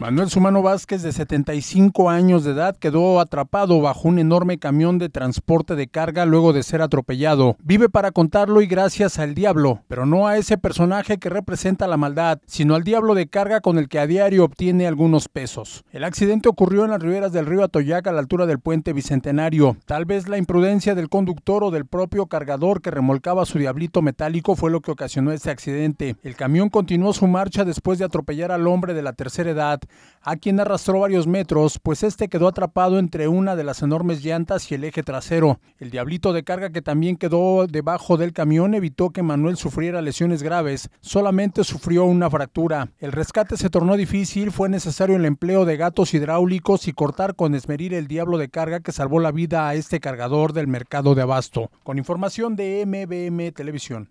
Manuel Sumano Vázquez, de 75 años de edad, quedó atrapado bajo un enorme camión de transporte de carga luego de ser atropellado. Vive para contarlo y gracias al diablo, pero no a ese personaje que representa la maldad, sino al diablo de carga con el que a diario obtiene algunos pesos. El accidente ocurrió en las riberas del río Atoyac a la altura del puente Bicentenario. Tal vez la imprudencia del conductor o del propio cargador que remolcaba su diablito metálico fue lo que ocasionó este accidente. El camión continuó su marcha después de atropellar al hombre de la tercera edad a quien arrastró varios metros, pues este quedó atrapado entre una de las enormes llantas y el eje trasero. El diablito de carga que también quedó debajo del camión evitó que Manuel sufriera lesiones graves, solamente sufrió una fractura. El rescate se tornó difícil, fue necesario el empleo de gatos hidráulicos y cortar con esmerir el diablo de carga que salvó la vida a este cargador del mercado de abasto. Con información de MBM Televisión.